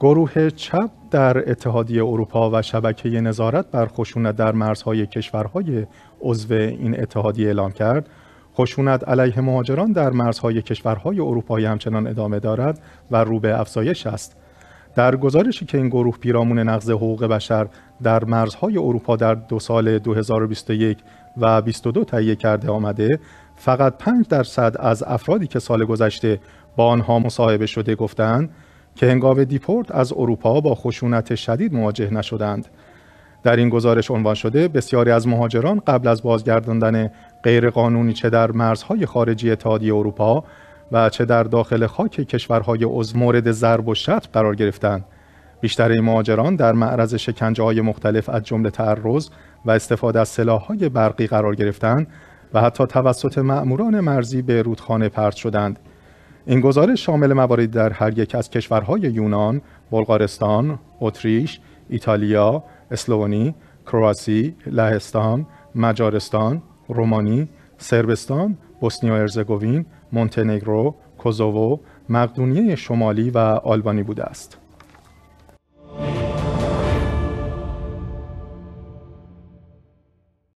گروه چپ در اتحادیه اروپا و شبکه نظارت بر خشونت در مرزهای کشورهای عضو این اتحادیه اعلام کرد خشونت علیه مهاجران در مرزهای کشورهای اروپایی همچنان ادامه دارد و رو به افزایش است در گزارشی که این گروه پیرامون نقض حقوق بشر در مرزهای اروپا در دو سال 2021 و 22 تهیه کرده آمده فقط 5 درصد از افرادی که سال گذشته با آنها مصاحبه شده گفتند که هنگام دیپورت از اروپا با خشونت شدید مواجه نشدند در این گزارش عنوان شده بسیاری از مهاجران قبل از بازگرداندن غیرقانونی چه در مرزهای خارجی اتحادیه اروپا و چه در داخل خاک کشورهای عضو مورد ضرب و شتم قرار گرفتند بیشتر این مهاجران در معرض شکنجه های مختلف از جمله تعرض و استفاده از های برقی قرار گرفتند و حتی توسط مأموران مرزی به رودخانه پرت شدند این گزارش شامل مواردی در هر یک از کشورهای یونان، بلغارستان، اتریش، ایتالیا، اسلوونی، کرواسی، لهستان، مجارستان، رومانی، سربستان، بوسنی و ارزگوین، مونتنگرو، کوزوو، مقدونیه شمالی و آلبانی بوده است.